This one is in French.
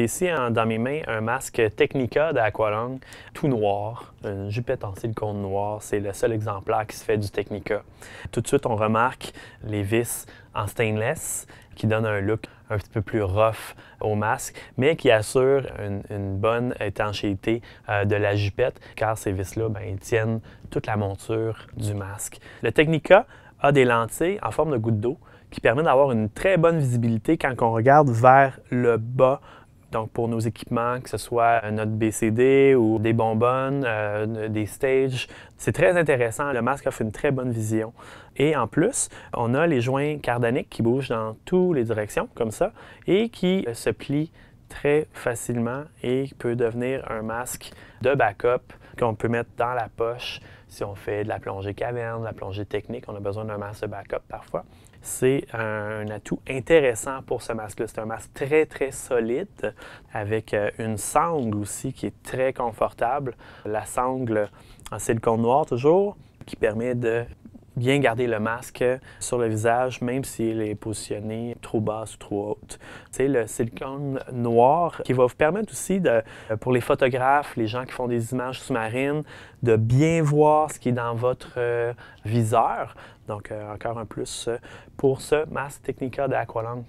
j'ai ici dans mes mains un masque Technica d'Aqualung, tout noir, une jupette en silicone noir. C'est le seul exemplaire qui se fait du Technica. Tout de suite, on remarque les vis en stainless qui donnent un look un petit peu plus rough au masque, mais qui assure une, bonne étanchéité euh, de la jupette, car ces vis-là ben, tiennent toute la monture du masque. Le Technica a des lentilles en forme de goutte d'eau qui permet d'avoir une très bonne visibilité quand on regarde vers le bas donc, pour nos équipements, que ce soit notre BCD ou des bonbonnes, euh, des stages, c'est très intéressant. Le masque offre une très bonne vision. Et en plus, on a les joints cardaniques qui bougent dans toutes les directions, comme ça, et qui se plient très facilement et peut devenir un masque de backup qu'on peut mettre dans la poche si on fait de la plongée caverne, de la plongée technique, on a besoin d'un masque de backup parfois. C'est un atout intéressant pour ce masque-là. C'est un masque très, très solide avec euh, une sangle aussi qui est très confortable. La sangle en silicone noir toujours qui permet de bien garder le masque sur le visage, même s'il est positionné trop bas ou trop haute. C'est le silicone noir qui va vous permettre aussi, de, pour les photographes, les gens qui font des images sous-marines, de bien voir ce qui est dans votre euh, viseur. Donc, euh, encore un plus pour ce masque Technica d'Aqualung.